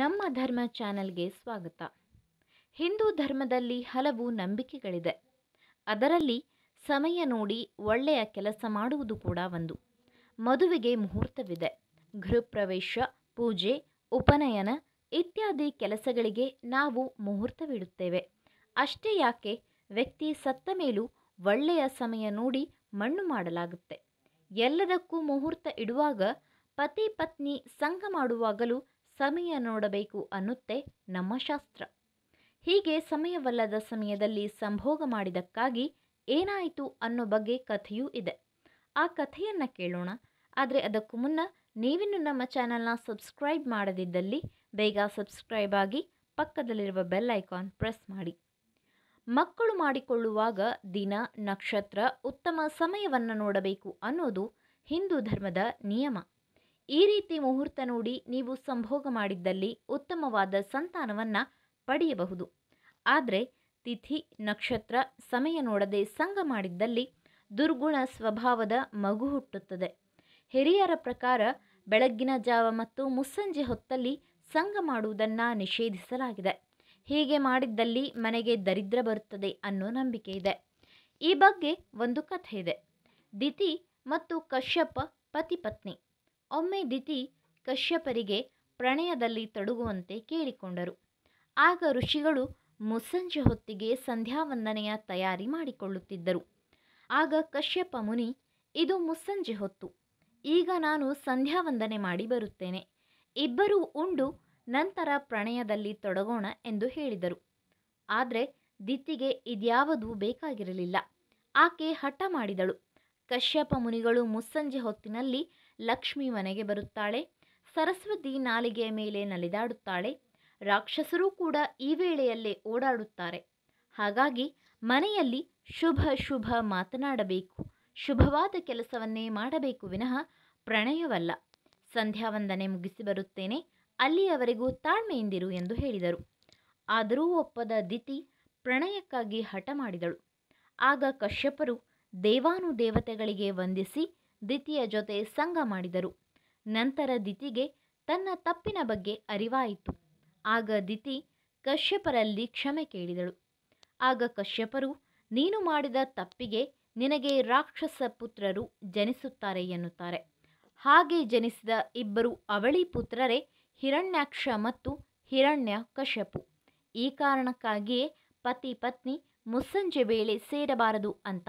ನಮ್ಮ ಧರ್ಮ ಚಾನೆಲ್ಗೆ ಸ್ವಾಗತ ಹಿಂದೂ ಧರ್ಮದಲ್ಲಿ ಹಲವು ನಂಬಿಕೆಗಳಿದೆ ಅದರಲ್ಲಿ ಸಮಯ ನೋಡಿ ಒಳ್ಳೆಯ ಕೆಲಸ ಮಾಡುವುದು ಕೂಡ ಒಂದು ಮದುವೆಗೆ ಮುಹೂರ್ತವಿದೆ ಗೃಹಪ್ರವೇಶ ಪೂಜೆ ಉಪನಯನ ಇತ್ಯಾದಿ ಕೆಲಸಗಳಿಗೆ ನಾವು ಮುಹೂರ್ತವಿಡುತ್ತೇವೆ ಅಷ್ಟೇ ಯಾಕೆ ವ್ಯಕ್ತಿ ಸತ್ತ ಮೇಲೂ ಒಳ್ಳೆಯ ಸಮಯ ನೋಡಿ ಮಣ್ಣು ಮಾಡಲಾಗುತ್ತೆ ಎಲ್ಲದಕ್ಕೂ ಮುಹೂರ್ತ ಇಡುವಾಗ ಪತಿ ಪತ್ನಿ ಸಂಘ ಮಾಡುವಾಗಲೂ ಸಮಯ ನೋಡಬೇಕು ಅನ್ನುತ್ತೆ ನಮ್ಮ ಶಾಸ್ತ್ರ ಹೀಗೆ ಸಮಯವಲ್ಲದ ಸಮಯದಲ್ಲಿ ಸಂಭೋಗ ಮಾಡಿದಕ್ಕಾಗಿ ಏನಾಯಿತು ಅನ್ನೋ ಬಗ್ಗೆ ಕಥೆಯೂ ಇದೆ ಆ ಕಥೆಯನ್ನು ಕೇಳೋಣ ಆದರೆ ಅದಕ್ಕೂ ಮುನ್ನ ನೀವಿನ್ನು ನಮ್ಮ ಚಾನಲ್ನ ಸಬ್ಸ್ಕ್ರೈಬ್ ಮಾಡದಿದ್ದಲ್ಲಿ ಬೇಗ ಸಬ್ಸ್ಕ್ರೈಬ್ ಆಗಿ ಪಕ್ಕದಲ್ಲಿರುವ ಬೆಲ್ ಐಕಾನ್ ಪ್ರೆಸ್ ಮಾಡಿ ಮಕ್ಕಳು ಮಾಡಿಕೊಳ್ಳುವಾಗ ದಿನ ನಕ್ಷತ್ರ ಉತ್ತಮ ಸಮಯವನ್ನು ನೋಡಬೇಕು ಅನ್ನೋದು ಹಿಂದೂ ಧರ್ಮದ ನಿಯಮ ಈ ರೀತಿ ಮುಹೂರ್ತ ನೋಡಿ ನೀವು ಸಂಭೋಗ ಮಾಡಿದ್ದಲ್ಲಿ ಉತ್ತಮವಾದ ಸಂತಾನವನ್ನು ಪಡೆಯಬಹುದು ಆದರೆ ತಿಥಿ ನಕ್ಷತ್ರ ಸಮಯ ನೋಡದೆ ಸಂಘ ಮಾಡಿದ್ದಲ್ಲಿ ದುರ್ಗುಣ ಸ್ವಭಾವದ ಮಗು ಹುಟ್ಟುತ್ತದೆ ಹಿರಿಯರ ಪ್ರಕಾರ ಬೆಳಗ್ಗಿನ ಜಾವ ಮತ್ತು ಮುಸ್ಸಂಜೆ ಹೊತ್ತಲ್ಲಿ ಸಂಘ ಮಾಡುವುದನ್ನು ನಿಷೇಧಿಸಲಾಗಿದೆ ಹೀಗೆ ಮಾಡಿದ್ದಲ್ಲಿ ಮನೆಗೆ ದರಿದ್ರ ಬರುತ್ತದೆ ಅನ್ನೋ ನಂಬಿಕೆ ಇದೆ ಈ ಬಗ್ಗೆ ಒಂದು ಕಥೆ ಇದೆ ದಿತಿ ಮತ್ತು ಕಶ್ಯಪ ಪತಿ ಪತ್ನಿ ಒಮ್ಮೆ ದಿತಿ ಕಶ್ಯಪರಿಗೆ ಪ್ರಣಯದಲ್ಲಿ ತೊಡಗುವಂತೆ ಕೇಳಿಕೊಂಡರು ಆಗ ಋಷಿಗಳು ಮುಸ್ಸಂಜೆ ಹೊತ್ತಿಗೆ ಸಂಧ್ಯಾವಂದನೆಯ ತಯಾರಿ ಮಾಡಿಕೊಳ್ಳುತ್ತಿದ್ದರು ಆಗ ಕಶ್ಯಪ ಮುನಿ ಇದು ಮುಸ್ಸಂಜೆ ಹೊತ್ತು ಈಗ ನಾನು ಸಂಧ್ಯಾವಂದನೆ ಮಾಡಿ ಬರುತ್ತೇನೆ ಇಬ್ಬರೂ ಉಂಡು ನಂತರ ಪ್ರಣಯದಲ್ಲಿ ತೊಡಗೋಣ ಎಂದು ಹೇಳಿದರು ಆದರೆ ದಿತ್ತಿಗೆ ಇದ್ಯಾವುದೂ ಬೇಕಾಗಿರಲಿಲ್ಲ ಆಕೆ ಹಠ ಮಾಡಿದಳು ಕಶ್ಯಪ ಮುನಿಗಳು ಮುಸ್ಸಂಜೆ ಹೊತ್ತಿನಲ್ಲಿ ಲಕ್ಷ್ಮಿ ಮನೆಗೆ ಬರುತ್ತಾಳೆ ಸರಸ್ವತಿ ನಾಲಿಗೆಯ ಮೇಲೆ ನಲಿದಾಡುತ್ತಾಳೆ ರಾಕ್ಷಸರೂ ಕೂಡ ಈ ವೇಳೆಯಲ್ಲೇ ಓಡಾಡುತ್ತಾರೆ ಹಾಗಾಗಿ ಮನೆಯಲ್ಲಿ ಶುಭ ಶುಭ ಮಾತನಾಡಬೇಕು ಶುಭವಾದ ಕೆಲಸವನ್ನೇ ಮಾಡಬೇಕು ವಿನಃ ಪ್ರಣಯವಲ್ಲ ಸಂಧ್ಯಾ ವಂದನೆ ಮುಗಿಸಿ ಬರುತ್ತೇನೆ ಅಲ್ಲಿಯವರೆಗೂ ತಾಳ್ಮೆಯಿಂದಿರು ಎಂದು ಹೇಳಿದರು ಆದರೂ ಒಪ್ಪದ ದಿತಿ ಪ್ರಣಯಕ್ಕಾಗಿ ಹಠ ಮಾಡಿದಳು ಆಗ ಕಶ್ಯಪರು ದೇವಾನುದೇವತೆಗಳಿಗೆ ವಂದಿಸಿ ದಿತಿಯ ಜೊತೆ ಸಂಘ ಮಾಡಿದರು ನಂತರ ದಿತಿಗೆ ತನ್ನ ತಪ್ಪಿನ ಬಗ್ಗೆ ಅರಿವಾಯಿತು ಆಗ ದಿತಿ ಕಶ್ಯಪರಲ್ಲಿ ಕ್ಷಮೆ ಕೇಳಿದಳು ಆಗ ಕಶ್ಯಪರು ನೀನು ಮಾಡಿದ ತಪ್ಪಿಗೆ ನಿನಗೆ ರಾಕ್ಷಸ ಪುತ್ರರು ಜನಿಸುತ್ತಾರೆ ಎನ್ನುತ್ತಾರೆ ಹಾಗೆ ಜನಿಸಿದ ಇಬ್ಬರು ಅವಳಿ ಪುತ್ರರೇ ಹಿರಣ್ಯಾಕ್ಷ ಮತ್ತು ಹಿರಣ್ಯ ಕಶ್ಯಪು ಈ ಕಾರಣಕ್ಕಾಗಿಯೇ ಪತಿ ಪತ್ನಿ ಮುಸ್ಸಂಜೆ ವೇಳೆ ಸೇರಬಾರದು ಅಂತ